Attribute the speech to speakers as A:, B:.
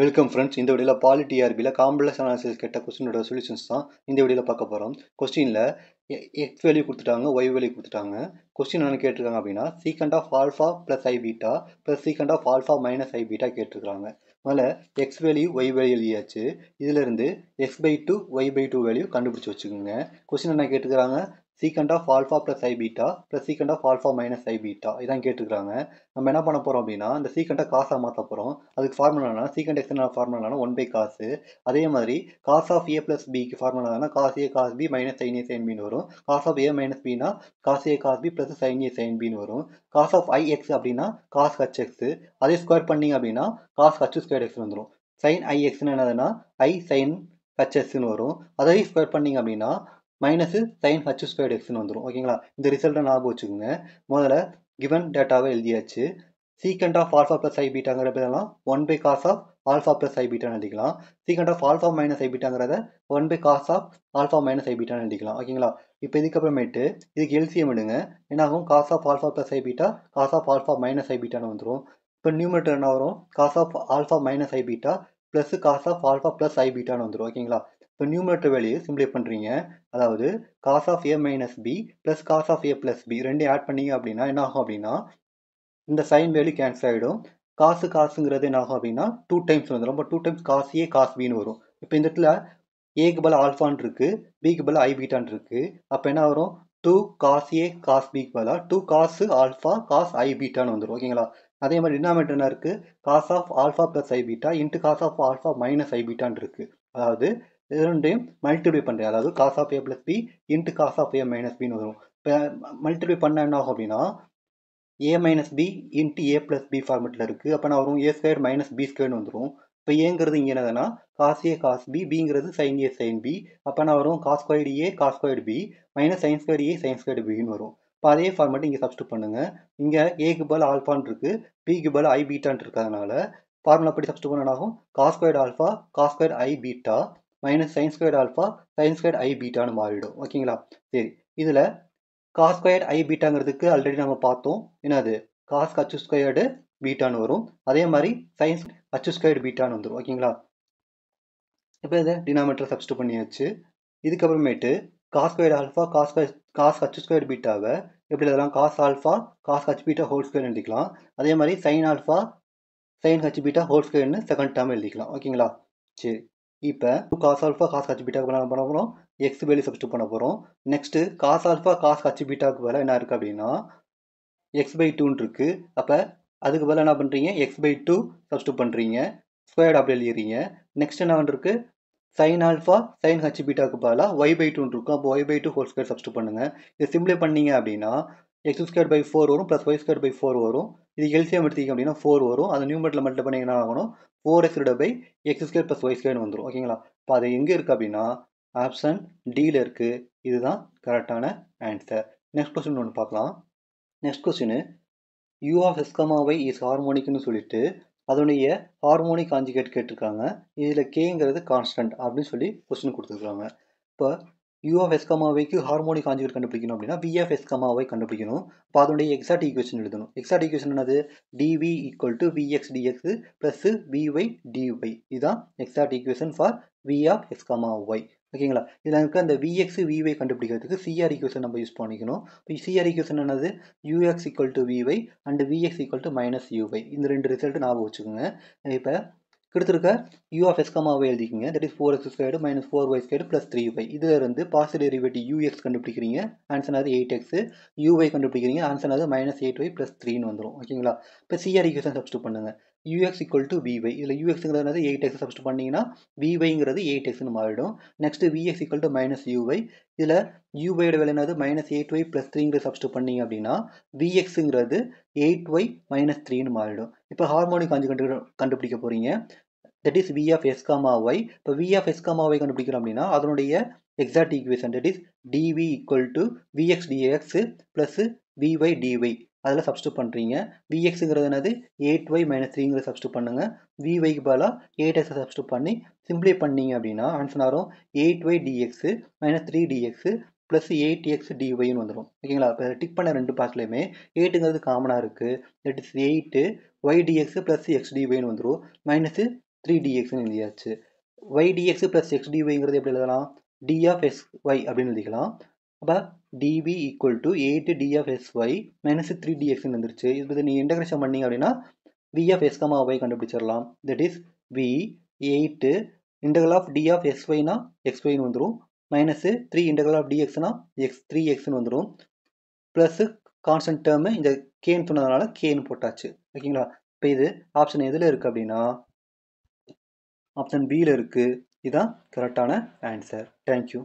A: welcome friends இந்த வீடியோவில் polity ஆர்பியில் complex analysis கேட்ட கொஸ்டினோட சொல்யூஷன்ஸ் தான் இந்த வீடியோவில் பார்க்க போகிறோம் கொஸ்டினில் எக்ஸ் வேல்யூ கொடுத்துட்டாங்க ஒய் வேல்யூ கொடுத்துட்டாங்க கொஸ்டின் என்ன கேட்டிருக்காங்க அப்படின்னா secant of alpha plus I beta plus secant of alpha minus I beta கேட்டிருக்காங்க அதனால் எக்ஸ் வேல்யூ ஒய் வேல்யூ எழுதியாச்சு இதிலிருந்து X by two Y by two value கண்டுபிடிச்சி வச்சுக்கோங்க கொஸ்டின் என்ன கேட்டுக்கிறாங்க secant of alpha plus I beta plus secant of alpha minus I beta இதான் கேட்டுருக்காங்க நம்ம என்ன பண்ண போகிறோம் அப்படின்னா இந்த சீக்கண்டை காசாக மாற்ற போகிறோம் அதுக்கு ஃபார்முலானா சீக்கண்ட் எக்ஸ்டர்னல் ஃபார்முலானா ஒன் பை காசு அதே மாதிரி காஸ் ஆஃப் ஏ ப்ளஸ் பிக்கு ஃபார்முலானா cos A cos B minus sine A sine பின்னு வரும் காஸ் ஆஃப் ஏ மைனஸ் பினா cos A cos B plus sine A sine பின்னு வரும் காஸ் ஆஃப் ஐ எக்ஸ் அப்படின்னா காஸ் ஹச் எக்ஸ் அதே square பண்ணிங்க அப்படின்னா காஸ் ஹச் ஸ்கொயர் எக்ஸ் வந்துடும் சைன் ஐ எக்ஸ்னு என்னதுன்னா ஐ சைன் ஹச்எஸ்ன்னு வரும் அதையும் ஸ்கொயர் பண்ணீங்க அப்படின்னா மைனஸ் சைன் ஹச் ஸ்கொயர்டு எக்ஸ்னு வந்துடும் ஓகேங்களா இந்த ரிசல்ட்டை ஞாபகம் வச்சுக்கோங்க முதல்ல கிவன் டேட்டாவை எழுதியாச்சு secant of alpha plus I பீட்டாங்கிறப்பெல்லாம் one by cos of alpha plus I பீட்டான்னு எழுதிக்கலாம் secant of alpha minus I பீட்டாங்கிறத one by cos of alpha minus I பீட்டான்னு எழுதிக்கலாம் ஓகேங்களா இப்போ இதுக்கப்புறமேட்டு இதுக்கு எல்சிஎம் எடுங்க என்னாகும் cos of alpha plus I beta cos of alpha minus I பீட்டான்னு வந்துடும் இப்போ நியூமேட்டர் என்ன வரும் cos of alpha minus I beta plus cos of alpha plus ஐ பீட்டான்னு வந்துடும் ஓகேங்களா ஸோ நியூமரேட்டர் வேல்யூ சிம்பிளை பண்ணுறீங்க அதாவது cos of A minus B plus cos of A plus B ரெண்டையும் ஆட் பண்ணீங்க அப்படின்னா என்ன ஆகும் அப்படின்னா இந்த சைன் வேல்யூ கேன்சல் ஆகிடும் காசு காசுங்கிறது என்ன ஆகும் அப்படின்னா டூ டைம்ஸ் வந்துடும் but two times cos A காசு பின்னு வரும் இப்போ இந்த இடத்துல ஏக்கு பல ஆல்ஃபான் இருக்கு பிக்கு பல ஐ இருக்கு அப்போ என்ன வரும் டூ காஸ் ஏ காஸ் பிக்கு பதிலாக டூ காசு ஆல்ஃபா காஸ் ஐபிட்டான்னு வந்துடும் ஓகேங்களா அதே மாதிரி டினாமேட்டர் என்ன இருக்குது cos of alpha plus I beta into cos of alpha minus ஐபிட்டான் இருக்குது அதாவது இது ரெண்டையும் மல்டிப்ளை பண்ணுறேன் அதாவது cos of A plus B into cos of A minus பின்னு வரும் இப்போ மல்டிப்ளை பண்ணால் என்ன ஆகும் அப்படின்னா A minus B into A plus B ஃபார்மெட்டில் இருக்குது அப்போ நான் வரும் ஏ ஸ்கொயர் மைனஸ் பி ஸ்கொயர்னு வந்துடும் இப்போ ஏங்கிறது இங்கே என்னதுன்னா காஸ் ஏ காஸ் பி பிங்கிறது சைன் ஏ சைன் பி அப்போ நான் வரும் cos squared A cos squared B minus sine square A sine squared பின்னு வரும் இப்போ அதே ஃபார்மெட் இங்கே சப்ஸ்டியூட் பண்ணுங்கள் இங்கே ஏக்கு பல் ஆல்ஃபான் இருக்குது பிக்கு பல் ஐ பீட்டான் இருக்கிறதுனால ஃபார்முலா அப்படி சப்ஸ்டியூட் பண்ணாகும் cos squared alpha cos square I beta minus sine square alpha sine square I பீட்டான்னு மாறிடும் ஓகேங்களா சரி இதில் காஸ் ஸ்கொயர்டு ஐ பீட்டாங்கிறதுக்கு ஆல்ரெடி நம்ம பார்த்தோம் என்னது காஸ் அச்சு ஸ்கொயர்டு பீட்டான்னு வரும் அதே மாதிரி சைன்ஸ் அச்சு ஸ்கொயர்டு பீட்டான்னு வந்துடும் ஓகேங்களா இப்போ இதை டினாமீட்டர் சப்ஸ்டூ பண்ணியாச்சு இதுக்கப்புறமேட்டு cos squared alpha cos cos H squared பீட்டாவை எப்படி எழுதலாம் cos alpha cos H beta whole square எழுதிக்கலாம் அதே மாதிரி sine alpha sine H beta whole ஸ்கொயர்னு செகண்ட் டேர்ம் எழுதிக்கலாம் ஓகேங்களா சரி இப்போ காஸ் ஆல்ஃபா காஸ் ஹச் பீட்டாக்கு என்ன பண்ண போகிறோம் எக்ஸ் வேல்யூ சப்ஸ்டியூட் பண்ண போகிறோம் next cos alpha cos H பீட்டாக்கு வேலை என்ன இருக்குது அப்படின்னா எக்ஸ் பை டூன்னு இருக்குது அப்போ அதுக்கு வேலை என்ன பண்ணுறீங்க எக்ஸ் பை டூ சப்ஸ்டியூட் பண்ணுறீங்க ஸ்கொயர்டு அப்படி எழுதிறீங்க நெக்ஸ்ட் என்ன பண்ணுறது சைன் ஆல்ஃபா சைன் ஹச் பீட்டாக்கு பதிலாக ஒய் பை டூன்னு இருக்கும் அப்போ Y by two whole square substitute பண்ணுங்கள் இது சிம்பிளே பண்ணீங்க அப்படின்னா எக்ஸ் ஸ்கொயர் பை ஃபோர் வரும் plus Y square by four வரும் இது எல்சிஎம் எடுத்தீங்க அப்படின்னா ஃபோர் வரும் அது மெட்டில் மட்டும் பண்ணி என்ன ஆகணும் four X divide by X square plus Y ஸ்கேர்னு வந்துடும் ஓகேங்களா இப்போ அது எங்கே இருக்குது அப்படின்னா ஆப்ஷன் டியில் இருக்குது இதுதான் கரெக்டான ஆன்சர் நெக்ஸ்ட் கொஸ்டின் ஒன்று பார்க்கலாம் நெக்ஸ்ட் கொஸ்டின் யூ ஆஃப் எஸ்கமாவை இஸ் ஹார்மோனிக்னு சொல்லிட்டு அதனுடைய ஹார்மோனிக் காஞ்சிகேட் கேட்டிருக்காங்க இதில் கேங்கிறது கான்ஸ்டன்ட் அப்படின்னு சொல்லி கொஸ்டின் கொடுத்துருக்காங்க இப்போ U of S harmonic conjugate கண்டுபிடிக்கணும் அப்படின்னா வி ஆஃப் கண்டுபிடிக்கணும் இப்போ அதனுடைய எக்ஸாக்ட் ஈக்குவேஷன் எழுதணும் எக்ஸாக்ட் ஈக்குவேஷன் என்னது D V equal to V X D X plus V Y D Y இதுதான் exact equation for V of S comma Y ஓகேங்களா இதில் இருக்க அந்த விஎக்ஸ் விவை கண்டுபிடிக்கிறதுக்கு சிஆர் ஈக்குவேஷன் நம்ம யூஸ் பண்ணிக்கணும் இப்போ சிஆர் ஈக்குவேஷன் என்னது யூஎக்ஸ் ஈக்குவல் டு விவை and V X equal to minus யூவை இந்த ரெண்டு ரிசல்ட் ஞாபகம் வச்சுக்கோங்க இப்போ கொடுத்துருக்க யூ ஆஃப் எஸ் எழுதிக்கிங்க that is four X squared minus four Y squared plus three Y இதிலிருந்து பாசிட்டிவ் டெரிவேட்டிவ் யூஎக்ஸ் கண்டுபிடிக்கிறீங்க ஆன்சர் அது எயிட் எக்ஸ் யூஒய் கண்டுபிடிக்கிறீங்க ஆன்சர் அது மைனஸ் எயிட் ஒய் ப்ளஸ் த்ரீன்னு வந்துடும் ஓகேங்களா இப்போ சிஆர் ஈக்குவேஷன் சப்ஸ்டூட் பண்ணுங்கள் யூஎக்ஸ் ஈக்குவல் டு விஒய் இதில் யூஎக்ஸுங்கிறது எயிட் எக்ஸ் சப்ஸ்ட் பண்ணிங்கன்னா விஒய்ங்கிறது எயிட் எக்ஸ்னு மாறிடும் next V X equal to minus U Y இதில் யூஒயோட விலை என்னது மைனஸ் எயிட் ஒய் ப்ளஸ் த்ரீங்கிற சப்ஸ்ட் பண்ணிங்க அப்படின்னா விஎக்ஸுங்கிறது எயிட் ஒய் மைனஸ் த்ரீன்னு மாறிடும் இப்போ ஹார்மோனிக் காஞ்சு கண்டு கண்டுபிடிக்க போகிறீங்க that is V of S comma Y இப்போ V of S comma Y கண்டுபிடிக்கிறோம் அப்படின்னா அதனுடைய exact equation that is D V equal to V X D X plus V Y D Y அதில் சப்ஸ்டியூட் பண்ணுறீங்க விஎக்ஸுங்கிறது என்னது எயிட் ஒய் மைனஸ் த்ரீங்கிறத சப்ஸ்டியூட் பண்ணுங்கள் விஒய்க்கு பதிலாக எயிட் எக்ஸை சப்ஸ்டியூட் பண்ணி சிம்பிளை பண்ணீங்க அப்படின்னா ஆன்சர் வரும் eight Y D X minus three D X plus eight X டிஒய்னு வந்துடும் ஓகேங்களா இப்போ டிக் பண்ண ரெண்டு பார்ட்லேயுமே எயிட்டுங்கிறது காமனாக இருக்குது that is eight Y D X plus X டிஒய்னு வந்துடும் மைனஸு த்ரீ டிஎக்ஸ்னு எழுதியாச்சு ஒய் டிஎக்ஸ் ப்ளஸ் எக்ஸ் டிஒய்ங்கிறது எப்படி எழுதலாம் டி ஆஃப் எஸ் ஒய் அப்படின்னு எழுதிக்கலாம் அப்போ D V equal to eight D of S Y minus three டிஎக்ஸ்னு வந்துருச்சு இது நீ இன்டகிரேஷன் பண்ணீங்க அப்படின்னா V of S comma Y கண்டுபிடிச்சிடலாம் that is V eight integral of D of S ஒய்னா எக்ஸ் ஒய்னு வந்துடும் மைனஸு த்ரீ இன்டகல் ஆஃப் டிஎக்ஸ்னா எக்ஸ் த்ரீ எக்ஸ்னு வந்துடும் ப்ளஸ்ஸு கான்ஸ்டன்ட் டேர்மு இந்த கேன்னு சொன்னதுனால கேன்னு போட்டாச்சு ஓகேங்களா இப்போ இது ஆப்ஷன் எதில் இருக்குது அப்படின்னா ஆப்ஷன் பியில் இருக்குது இதுதான் கரெக்டான ஆன்சர் தேங்க்யூ